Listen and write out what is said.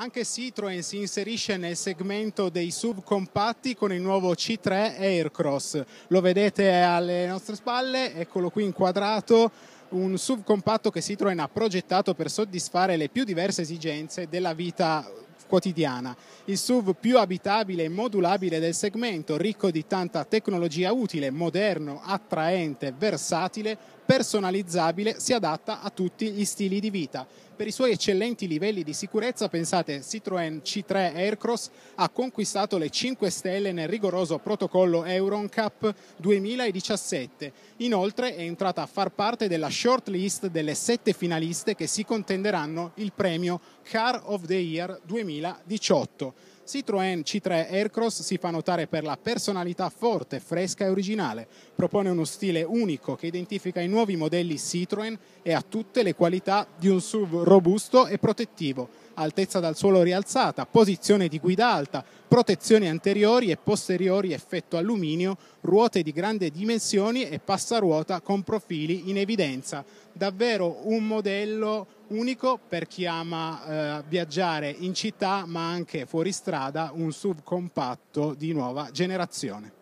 Anche Citroën si inserisce nel segmento dei subcompatti con il nuovo C3 Aircross. Lo vedete alle nostre spalle, eccolo qui inquadrato, un subcompatto che Citroën ha progettato per soddisfare le più diverse esigenze della vita quotidiana. Il SUV più abitabile e modulabile del segmento, ricco di tanta tecnologia utile, moderno, attraente, versatile, personalizzabile, si adatta a tutti gli stili di vita. Per i suoi eccellenti livelli di sicurezza, pensate, Citroën C3 Aircross ha conquistato le 5 stelle nel rigoroso protocollo Euron Cup 2017. Inoltre è entrata a far parte della shortlist delle 7 finaliste che si contenderanno il premio Car of the Year 2018. Citroën C3 Aircross si fa notare per la personalità forte, fresca e originale. Propone uno stile unico che identifica i nuovi modelli Citroën e ha tutte le qualità di un SUV robusto e protettivo. Altezza dal suolo rialzata, posizione di guida alta, protezioni anteriori e posteriori effetto alluminio, ruote di grandi dimensioni e passaruota con profili in evidenza. Davvero un modello unico per chi ama eh, viaggiare in città ma anche fuori strada, un subcompatto di nuova generazione.